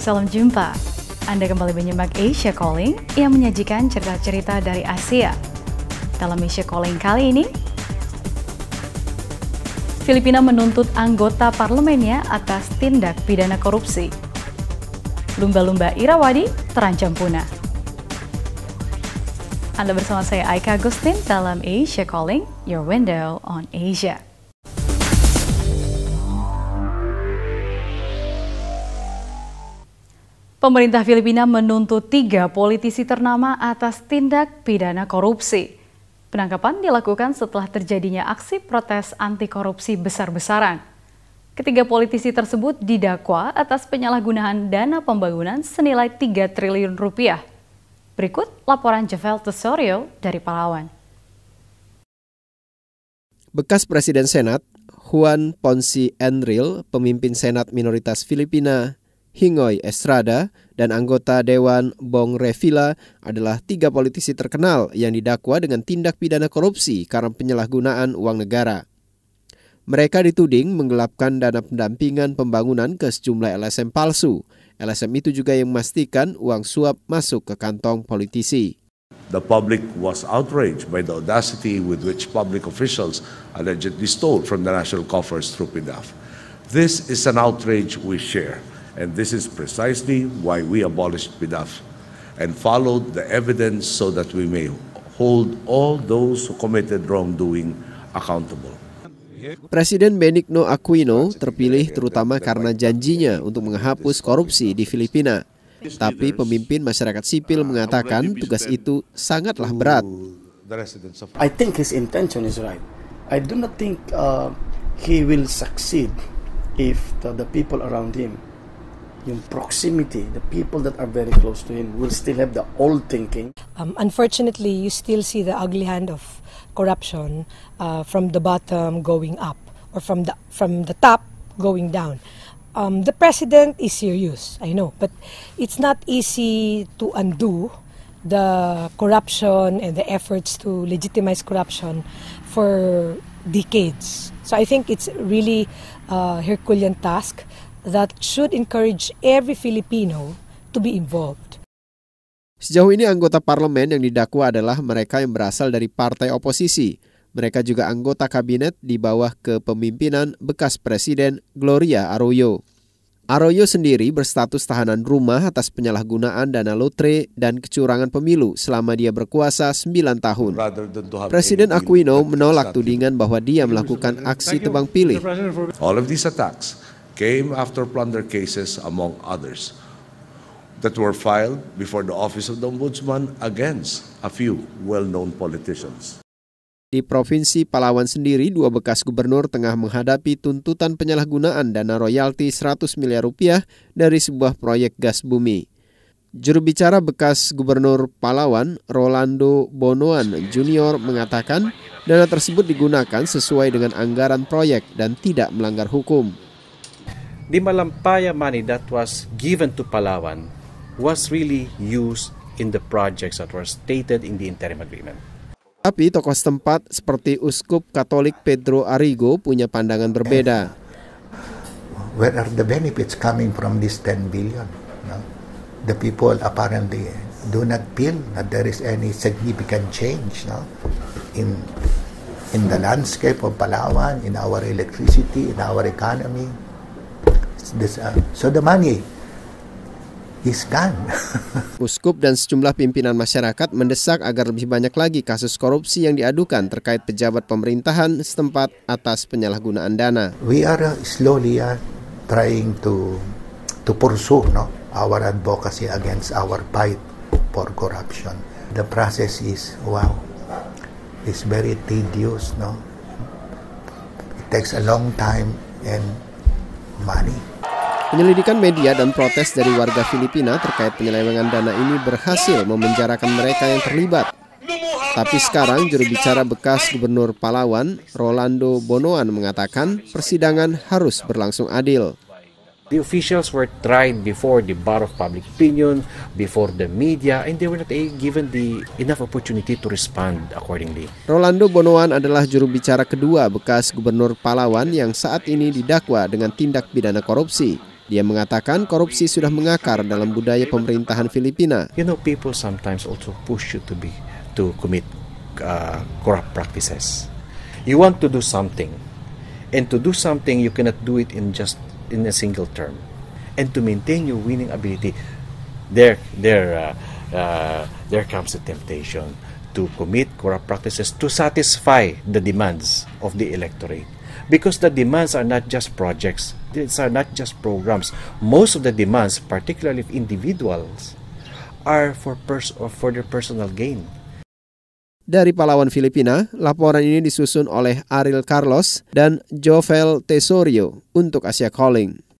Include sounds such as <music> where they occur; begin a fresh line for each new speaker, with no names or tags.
salam jumpa. Anda kembali menyimak Asia Calling yang menyajikan cerita-cerita dari Asia. Dalam Asia Calling kali ini, Filipina menuntut anggota parlemennya atas tindak pidana korupsi. Lumba-lumba Irawadi terancam punah. Anda bersama saya Aika Agustin dalam Asia Calling, your window on Asia. Pemerintah Filipina menuntut tiga politisi ternama atas tindak pidana korupsi. Penangkapan dilakukan setelah terjadinya aksi protes anti korupsi besar-besaran. Ketiga politisi tersebut didakwa atas penyalahgunaan dana pembangunan senilai 3 triliun rupiah. Berikut laporan Javel Tesorio dari Palawan.
Bekas Presiden Senat, Juan Ponce Enril, pemimpin Senat Minoritas Filipina, Hingoy Estrada, dan anggota Dewan Bong Revilla adalah tiga politisi terkenal yang didakwa dengan tindak pidana korupsi karena penyalahgunaan uang negara. Mereka dituding menggelapkan dana pendampingan pembangunan ke sejumlah LSM palsu. LSM itu juga yang memastikan uang suap masuk ke kantong politisi.
The public was outraged by the audacity with which public officials allegedly stole from the national coffers through PDAF. This is an outrage we share. And this is precisely why we abolished PIDAF and followed the evidence so that we may hold all those who committed wrongdoing
accountable. Presiden Benigno Aquino terpilih terutama karena janjinya untuk menghapus korupsi di Filipina. Tapi pemimpin masyarakat sipil
mengatakan tugas itu sangatlah berat. I
think his intention is right.
I do not think uh, he will succeed if the, the people around him yung proximity, the people that are very close to him will still have the old thinking.
Um, unfortunately, you still see the ugly hand of corruption uh, from the bottom going up or from the, from the top going down. Um, the president is serious, I know, but it's not easy to undo the corruption and the efforts to legitimize corruption for decades. So I think it's really a Herculean task. that should encourage every Filipino to be involved.
Sejauh ini anggota parlemen yang didakwa adalah mereka yang berasal dari partai oposisi. Mereka juga anggota kabinet di bawah kepemimpinan bekas presiden Gloria Arroyo. Arroyo sendiri berstatus tahanan rumah atas penyalahgunaan dana lotre dan kecurangan pemilu selama dia berkuasa 9 tahun. Presiden Aquino menolak tudingan bahwa dia melakukan aksi tebang pilih. All of these attacks came after
plunder cases, among others, that were filed before the Office of the Ombudsman against a few well-known politicians.
Di Provinsi Palawan sendiri, dua bekas gubernur tengah menghadapi tuntutan penyalahgunaan dana royalti 100 miliar rupiah dari sebuah proyek gas bumi. Juru bicara bekas gubernur Palawan, Rolando Bonoan Junior mengatakan dana tersebut digunakan sesuai dengan anggaran proyek dan tidak melanggar hukum. the
Malampaya money that was given to Palawan was really used in the projects that were stated in the interim agreement.
Tapi tokoh setempat seperti Uskup Katolik Pedro Arigo punya pandangan berbeda.
Where are the benefits coming from this 10 billion? No? The people apparently do not feel that there is any significant change no? in in the landscape of Palawan, in our electricity, in our economy. this, uh, so the money is gone. <laughs> Uskup dan sejumlah
pimpinan masyarakat mendesak agar lebih banyak lagi kasus korupsi yang diadukan terkait pejabat pemerintahan setempat atas penyalahgunaan dana.
We are uh, slowly uh, trying to to pursue no our advocacy against our fight for corruption. The process is wow, it's very tedious no. It takes a long time and money.
Penyelidikan media dan protes dari warga Filipina terkait penyelewengan dana ini berhasil memenjarakan mereka yang terlibat. Tapi sekarang juru bicara bekas Gubernur Palawan, Rolando Bonoan mengatakan persidangan harus berlangsung adil. The officials were tried before the bar of public opinion, before the media, and they
were not eh, given the enough opportunity to respond accordingly.
Rolando Bonoan adalah juru bicara kedua bekas Gubernur Palawan yang saat ini didakwa dengan tindak pidana korupsi. Dia mengatakan korupsi sudah mengakar dalam budaya pemerintahan Filipina. You know, people sometimes also push you to be to commit uh, corrupt practices.
You want to do something, and to do something you cannot do it in just in a single term and to maintain your winning ability there there uh, uh, there comes the temptation to commit corrupt practices to satisfy the demands of the electorate because the demands are not just projects these are not just
programs most of the demands particularly of individuals are for pers- for their personal gain Dari Palawan, Filipina, laporan ini disusun oleh Ariel Carlos dan Jovel Tesorio untuk Asia Calling.